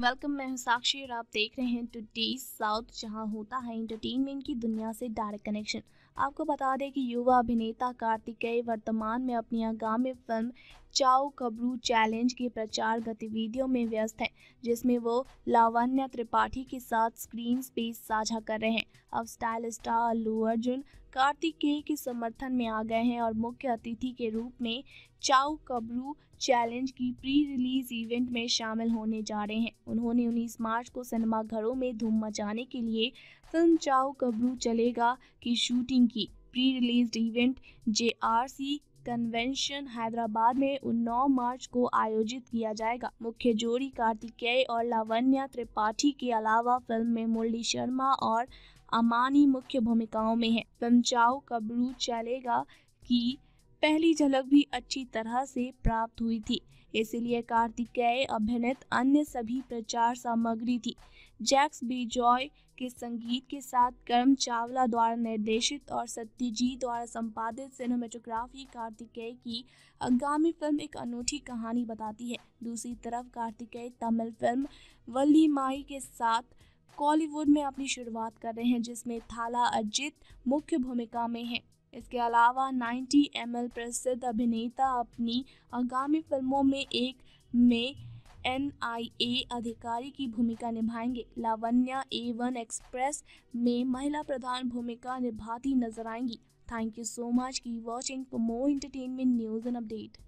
welcome मैं हूं साक्षी और आप देख रहे हैं टुडे साउथ जहां होता है एंटरटेनमेंट की दुनिया से डायरेक्ट कनेक्शन आपको बता दें कि युवा अभिनेता कार्तिकेय वर्तमान में अपनी आगामी फिल्म चाओ कब्रू चैलेंज की प्रचार गतिविधियों में व्यस्त हैं जिसमें वो लावण्य त्रिपाठी के साथ स्क्रीन स्पेस साझा कर रहे हैं अब स्टाइल स्टार अल्लू अर्जुन कार्तिकेय के समर्थन में आ गए हैं और मुख्य अतिथि के रूप में चाउ कब्रू चैलेंज की प्री रिलीज इवेंट में शामिल होने जा रहे हैं उन्होंने उन्नीस मार्च को सिनेमाघरों में धूम मचाने के लिए फिल्म चाउ कब्रू चलेगा की शूटिंग की pre release event J R C convention Hyderabad में 9 मार्च को आयोजित किया जाएगा मुख्य जोड़ी कार्तिकेय और लावण्या त्रिपाठी के अलावा फिल्म में मुरली शर्मा और अमानी मुख्य भूमिकाओं में है फिल्म चाओ कबरू चलेगा की पहली झलक भी अच्छी तरह से प्राप्त हुई थी इसलिए कार्तिकेय अभिनित अन्य सभी प्रचार सामग्री थी जैक्स जॉय के संगीत के साथ कर्म चावला द्वारा निर्देशित और सत्यजीत द्वारा संपादित सिनेमेटोग्राफी कार्तिकेय की आगामी फिल्म एक अनूठी कहानी बताती है दूसरी तरफ कार्तिकेय तमिल फिल्म वल्ली माई के साथ कॉलीवुड में अपनी शुरुआत कर रहे हैं जिसमें थाला अजित मुख्य भूमिका में है इसके अलावा 90 एम प्रसिद्ध अभिनेता अपनी आगामी फिल्मों में एक में एन अधिकारी की भूमिका निभाएंगे लावण्या ए वन एक्सप्रेस में महिला प्रधान भूमिका निभाती नजर आएंगी थैंक यू सो मच की watching for more entertainment news and update